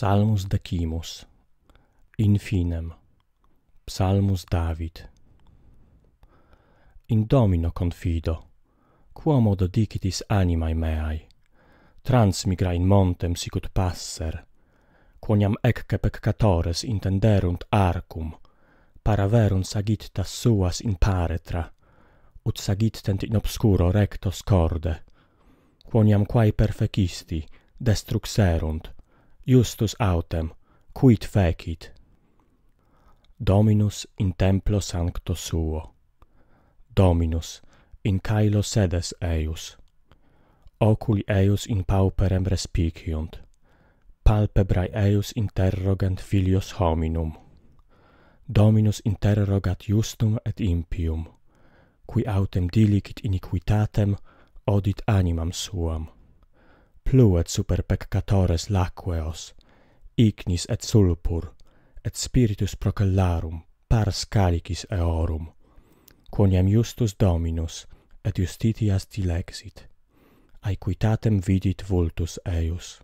Psalmus Decimus In finem Psalmus David In domino confido quam modo dicitis animae meae transmigra in montem SICUT passer quoniam ecce peccatores intenderunt arcum paraverunt sagittas suas in paretra ut sagittent in obscuro rectos corde quoniam quae perfecisti destruxerunt justus autem quid fecit dominus in templo sancto suo dominus in caelo sedes eius oculi eius in pauperem respiciunt palpebrae eius interrogant filios hominum dominus interrogat justum et impium qui autem dilicit iniquitatem audit animam suam Pluet super peccatores laqueos, ignis et sulpur, et spiritus procellarum, pars calicis eorum, quoniam justus dominus, et justitias dilexit, aequitatem vidit vultus eius.